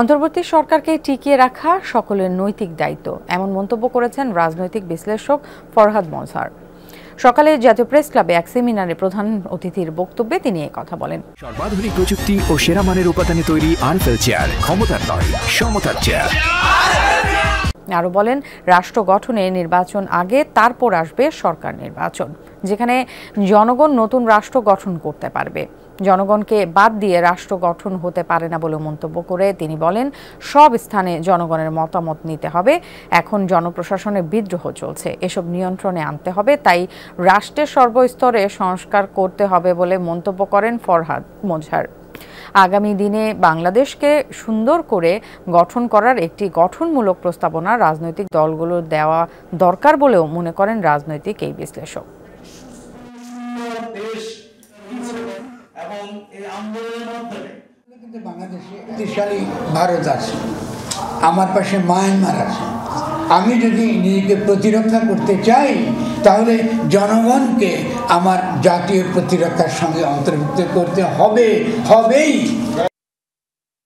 অন্তর্বর্তী সরকারকে টিকিয়ে রাখা সকলের নৈতিক দায়িত্ব এমন মন্তব্য করেছেন রাজনৈতিক বিশ্লেষক ফরহাদ মজহার সকালে জাতীয় প্রেস ক্লাবে এক সেমিনারে প্রধান অতিথির বক্তব্যে তিনি কথা বলেন সর্বাধুনিক প্রযুক্তি ও সেরা মানের উপাদানে তৈরি আরফেল চেয়ার ক্ষমতার নয় সমতার চেয়ার আরও বলেন রাষ্ট্র গঠনে নির্বাচন আগে তারপর আসবে সরকার নির্বাচন যেখানে জনগণ নতুন রাষ্ট্র গঠন করতে পারবে জনগণকে বাদ দিয়ে রাষ্ট্র গঠন হতে পারে না বলে মন্তব্য করে তিনি বলেন সব স্থানে জনগণের মতামত নিতে হবে এখন জনপ্রশাসনে বিদ্রোহ চলছে এসব নিয়ন্ত্রণে আনতে হবে তাই রাষ্ট্রের সর্বস্তরে সংস্কার করতে হবে বলে মন্তব্য করেন ফরহাদ মোজার আগামী দিনে বাংলাদেশকে সুন্দর করে গঠন করার একটি গঠনমূলক প্রস্তাবনা রাজনৈতিক দলগুলো দেওয়া দরকার বলেও মনে করেন রাজনৈতিক এই বিশ্লেষক বাংলাদেশে শক্তিশালী ভারত আছে আমার পাশে মায়ানমার আছে আমি যদি নিজেকে প্রতিরক্ষা করতে চাই তাহলে জনগণকে আমার জাতীয় প্রতিরক্ষার সঙ্গে অন্তর্ভুক্ত করতে হবে হবেই